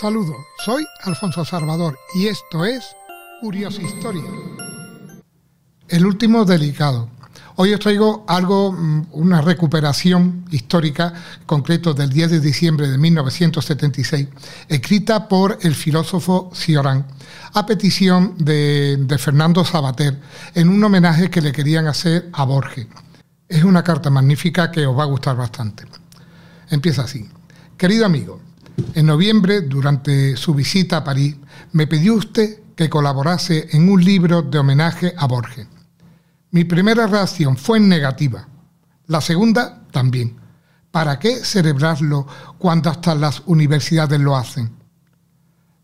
Saludos, soy Alfonso Salvador y esto es Curiosa Historia. El último delicado. Hoy os traigo algo, mm, una recuperación histórica, concreto del 10 de diciembre de 1976, escrita por el filósofo Cioran, a petición de Fernando Sabater, en un homenaje que le querían hacer a Borges. Es una carta magnífica que os va a gustar bastante. Empieza así. Querido amigo, en noviembre, durante su visita a París, me pidió usted que colaborase en un libro de homenaje a Borges. Mi primera reacción fue negativa, la segunda también. ¿Para qué celebrarlo cuando hasta las universidades lo hacen?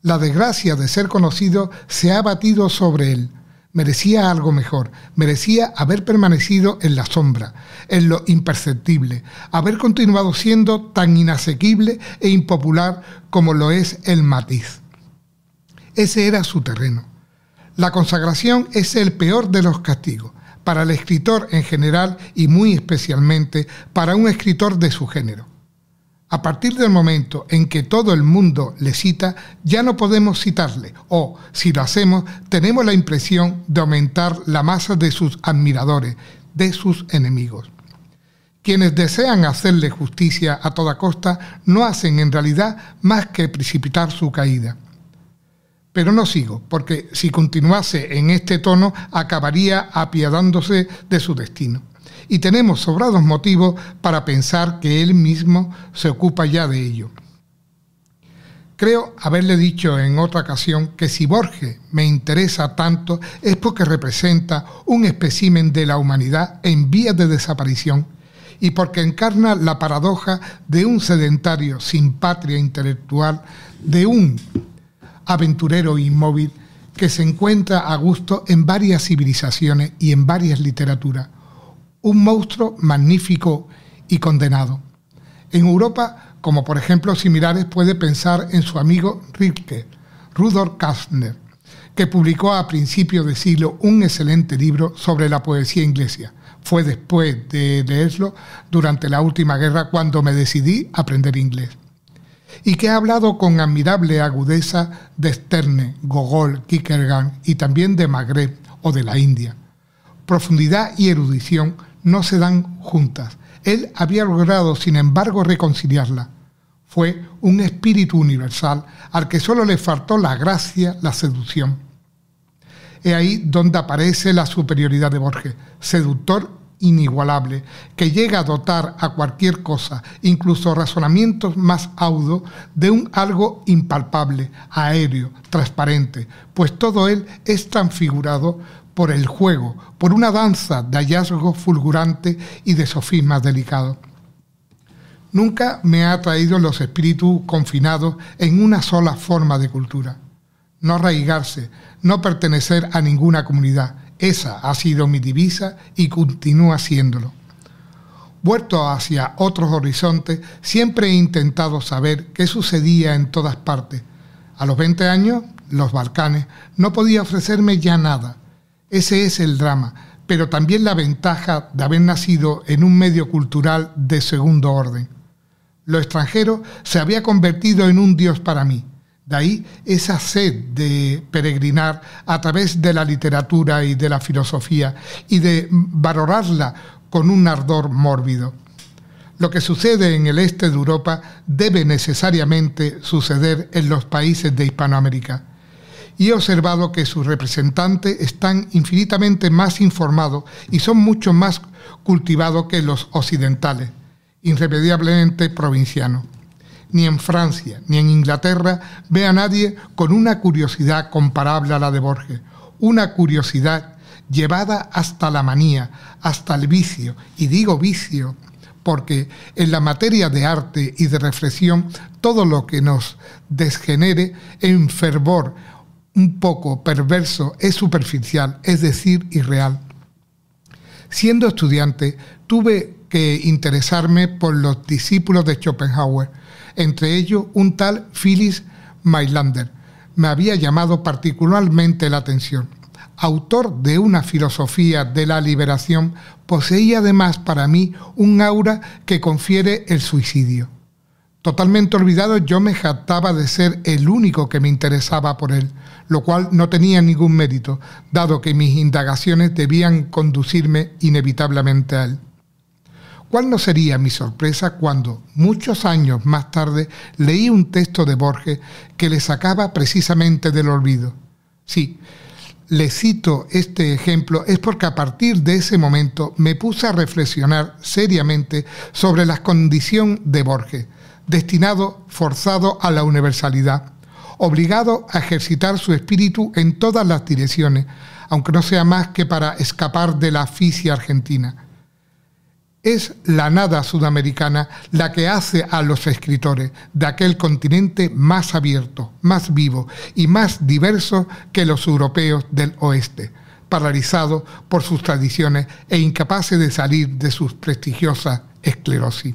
La desgracia de ser conocido se ha batido sobre él merecía algo mejor, merecía haber permanecido en la sombra, en lo imperceptible, haber continuado siendo tan inasequible e impopular como lo es el matiz. Ese era su terreno. La consagración es el peor de los castigos, para el escritor en general y muy especialmente para un escritor de su género. A partir del momento en que todo el mundo le cita, ya no podemos citarle, o si lo hacemos, tenemos la impresión de aumentar la masa de sus admiradores, de sus enemigos. Quienes desean hacerle justicia a toda costa no hacen en realidad más que precipitar su caída. Pero no sigo, porque si continuase en este tono acabaría apiadándose de su destino y tenemos sobrados motivos para pensar que él mismo se ocupa ya de ello. Creo haberle dicho en otra ocasión que si Borges me interesa tanto es porque representa un espécimen de la humanidad en vías de desaparición y porque encarna la paradoja de un sedentario sin patria intelectual, de un aventurero inmóvil que se encuentra a gusto en varias civilizaciones y en varias literaturas un monstruo magnífico y condenado. En Europa, como por ejemplo similares, puede pensar en su amigo Rilke, Rudolf Kastner, que publicó a principios de siglo un excelente libro sobre la poesía inglesa. Fue después de leerlo durante la última guerra cuando me decidí a aprender inglés. Y que ha hablado con admirable agudeza de Sterne, Gogol, Kierkegaard y también de Magreb o de la India. Profundidad y erudición no se dan juntas. Él había logrado, sin embargo, reconciliarla. Fue un espíritu universal al que sólo le faltó la gracia, la seducción. He ahí donde aparece la superioridad de Borges, seductor inigualable, que llega a dotar a cualquier cosa, incluso razonamientos más audos, de un algo impalpable, aéreo, transparente, pues todo él es transfigurado por el juego, por una danza de hallazgos fulgurantes y de sofismas delicados. Nunca me ha atraído los espíritus confinados en una sola forma de cultura. No arraigarse, no pertenecer a ninguna comunidad. Esa ha sido mi divisa y continúa siéndolo. Vuelto hacia otros horizontes, siempre he intentado saber qué sucedía en todas partes. A los 20 años, los Balcanes, no podía ofrecerme ya nada. Ese es el drama, pero también la ventaja de haber nacido en un medio cultural de segundo orden. Lo extranjero se había convertido en un dios para mí. De ahí esa sed de peregrinar a través de la literatura y de la filosofía y de valorarla con un ardor mórbido. Lo que sucede en el este de Europa debe necesariamente suceder en los países de Hispanoamérica y he observado que sus representantes están infinitamente más informados y son mucho más cultivados que los occidentales, irremediablemente provincianos. Ni en Francia ni en Inglaterra ve a nadie con una curiosidad comparable a la de Borges, una curiosidad llevada hasta la manía, hasta el vicio, y digo vicio, porque en la materia de arte y de reflexión, todo lo que nos desgenere en fervor un poco perverso, es superficial, es decir, irreal. Siendo estudiante, tuve que interesarme por los discípulos de Schopenhauer, entre ellos un tal Phyllis Mailander. Me había llamado particularmente la atención. Autor de una filosofía de la liberación, poseía además para mí un aura que confiere el suicidio. Totalmente olvidado, yo me jactaba de ser el único que me interesaba por él, lo cual no tenía ningún mérito, dado que mis indagaciones debían conducirme inevitablemente a él. ¿Cuál no sería mi sorpresa cuando, muchos años más tarde, leí un texto de Borges que le sacaba precisamente del olvido? Sí, le cito este ejemplo es porque a partir de ese momento me puse a reflexionar seriamente sobre la condición de Borges destinado, forzado a la universalidad, obligado a ejercitar su espíritu en todas las direcciones, aunque no sea más que para escapar de la asfixia argentina. Es la nada sudamericana la que hace a los escritores de aquel continente más abierto, más vivo y más diverso que los europeos del oeste, paralizados por sus tradiciones e incapaces de salir de sus prestigiosa esclerosis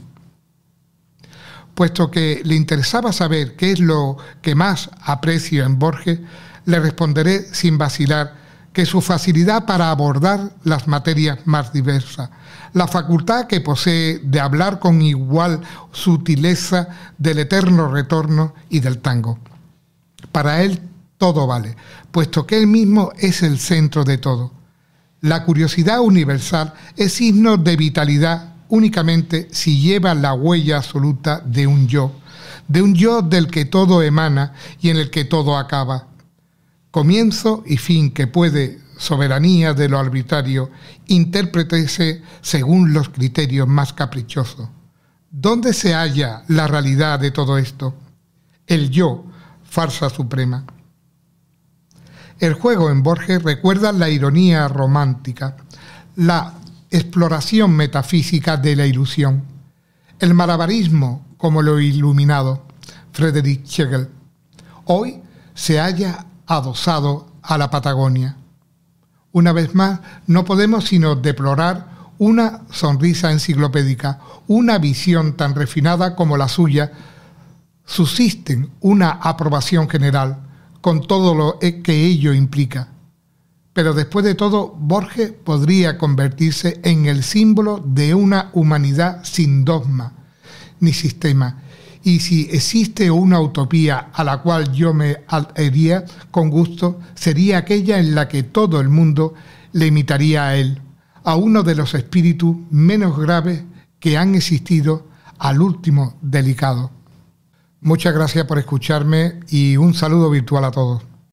puesto que le interesaba saber qué es lo que más aprecio en Borges, le responderé sin vacilar que su facilidad para abordar las materias más diversas, la facultad que posee de hablar con igual sutileza del eterno retorno y del tango. Para él todo vale, puesto que él mismo es el centro de todo. La curiosidad universal es signo de vitalidad únicamente si lleva la huella absoluta de un yo, de un yo del que todo emana y en el que todo acaba. Comienzo y fin que puede, soberanía de lo arbitrario, intérpretese según los criterios más caprichosos. ¿Dónde se halla la realidad de todo esto? El yo, farsa suprema. El juego en Borges recuerda la ironía romántica, la exploración metafísica de la ilusión, el malabarismo como lo iluminado, Friedrich Schlegel, hoy se haya adosado a la Patagonia. Una vez más, no podemos sino deplorar una sonrisa enciclopédica, una visión tan refinada como la suya, subsisten una aprobación general, con todo lo que ello implica pero después de todo, Borges podría convertirse en el símbolo de una humanidad sin dogma ni sistema. Y si existe una utopía a la cual yo me adhería con gusto, sería aquella en la que todo el mundo le imitaría a él, a uno de los espíritus menos graves que han existido, al último delicado. Muchas gracias por escucharme y un saludo virtual a todos.